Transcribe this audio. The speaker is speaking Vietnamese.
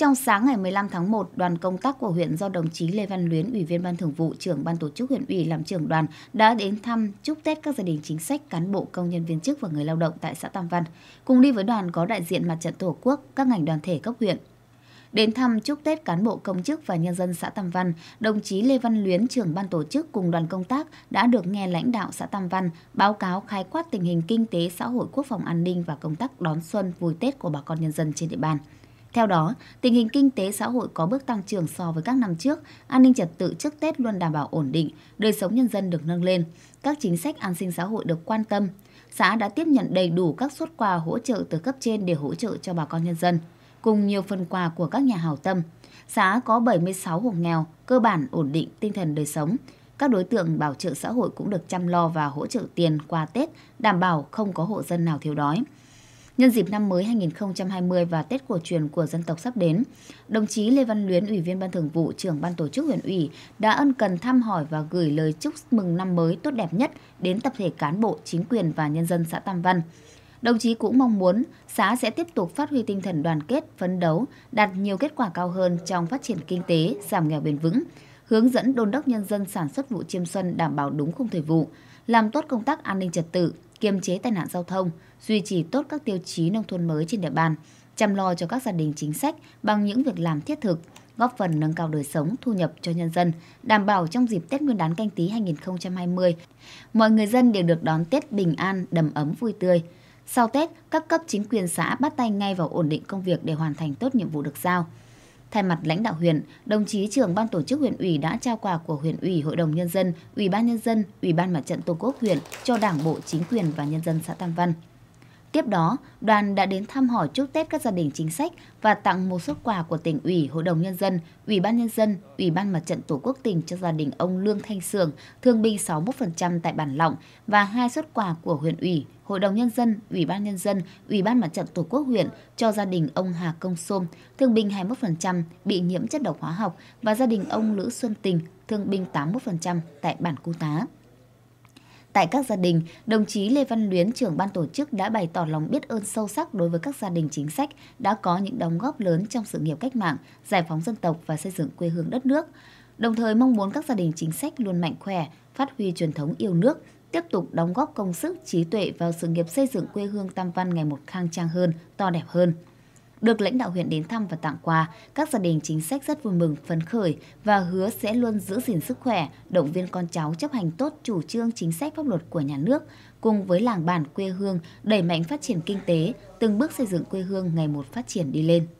Trong sáng ngày 15 tháng 1, đoàn công tác của huyện do đồng chí Lê Văn Luyến, Ủy viên Ban Thường vụ, trưởng Ban Tổ chức huyện ủy làm trưởng đoàn đã đến thăm chúc Tết các gia đình chính sách, cán bộ, công nhân viên chức và người lao động tại xã Tam Văn. Cùng đi với đoàn có đại diện mặt trận Tổ quốc, các ngành đoàn thể cấp huyện. Đến thăm chúc Tết cán bộ công chức và nhân dân xã Tam Văn, đồng chí Lê Văn Luyến, trưởng ban tổ chức cùng đoàn công tác đã được nghe lãnh đạo xã Tam Văn báo cáo khái quát tình hình kinh tế, xã hội, quốc phòng an ninh và công tác đón xuân vui Tết của bà con nhân dân trên địa bàn. Theo đó, tình hình kinh tế xã hội có bước tăng trưởng so với các năm trước, an ninh trật tự trước Tết luôn đảm bảo ổn định, đời sống nhân dân được nâng lên, các chính sách an sinh xã hội được quan tâm. Xã đã tiếp nhận đầy đủ các suất quà hỗ trợ từ cấp trên để hỗ trợ cho bà con nhân dân, cùng nhiều phần quà của các nhà hảo tâm. Xã có 76 hộ nghèo, cơ bản ổn định tinh thần đời sống. Các đối tượng bảo trợ xã hội cũng được chăm lo và hỗ trợ tiền qua Tết, đảm bảo không có hộ dân nào thiếu đói. Nhân dịp năm mới 2020 và Tết cổ truyền của dân tộc sắp đến, đồng chí Lê Văn Luyến, Ủy viên Ban Thường vụ, trưởng Ban Tổ chức huyện ủy đã ân cần thăm hỏi và gửi lời chúc mừng năm mới tốt đẹp nhất đến tập thể cán bộ, chính quyền và nhân dân xã Tam Văn. Đồng chí cũng mong muốn xã sẽ tiếp tục phát huy tinh thần đoàn kết, phấn đấu, đạt nhiều kết quả cao hơn trong phát triển kinh tế, giảm nghèo bền vững, hướng dẫn đôn đốc nhân dân sản xuất vụ chiêm xuân đảm bảo đúng khung thời vụ, làm tốt công tác an ninh trật tự, kiềm chế tai nạn giao thông, duy trì tốt các tiêu chí nông thôn mới trên địa bàn, chăm lo cho các gia đình chính sách bằng những việc làm thiết thực, góp phần nâng cao đời sống, thu nhập cho nhân dân, đảm bảo trong dịp Tết Nguyên đán canh tí 2020, mọi người dân đều được đón Tết bình an, đầm ấm, vui tươi. Sau Tết, các cấp chính quyền xã bắt tay ngay vào ổn định công việc để hoàn thành tốt nhiệm vụ được giao. Thay mặt lãnh đạo huyện, đồng chí trưởng ban tổ chức huyện ủy đã trao quà của huyện ủy, hội đồng nhân dân, ủy ban nhân dân, ủy ban mặt trận tổ quốc huyện cho đảng bộ, chính quyền và nhân dân xã Tam Văn. Tiếp đó, đoàn đã đến thăm hỏi chúc Tết các gia đình chính sách và tặng một số quà của tỉnh ủy, Hội đồng Nhân dân, Ủy ban Nhân dân, Ủy ban Mặt trận Tổ quốc tỉnh cho gia đình ông Lương Thanh Sường, thương binh 61% tại Bản Lọng và hai xuất quà của huyện ủy, Hội đồng Nhân dân, Ủy ban Nhân dân, Ủy ban Mặt trận Tổ quốc huyện cho gia đình ông Hà Công Sôm, thương binh 21% bị nhiễm chất độc hóa học và gia đình ông Lữ Xuân Tình, thương binh 81% tại Bản Cú Tá. Tại các gia đình, đồng chí Lê Văn Luyến, trưởng ban tổ chức đã bày tỏ lòng biết ơn sâu sắc đối với các gia đình chính sách đã có những đóng góp lớn trong sự nghiệp cách mạng, giải phóng dân tộc và xây dựng quê hương đất nước. Đồng thời mong muốn các gia đình chính sách luôn mạnh khỏe, phát huy truyền thống yêu nước, tiếp tục đóng góp công sức, trí tuệ vào sự nghiệp xây dựng quê hương Tam Văn ngày một khang trang hơn, to đẹp hơn được lãnh đạo huyện đến thăm và tặng quà, các gia đình chính sách rất vui mừng, phấn khởi và hứa sẽ luôn giữ gìn sức khỏe, động viên con cháu chấp hành tốt chủ trương chính sách pháp luật của nhà nước, cùng với làng bản quê hương đẩy mạnh phát triển kinh tế, từng bước xây dựng quê hương ngày một phát triển đi lên.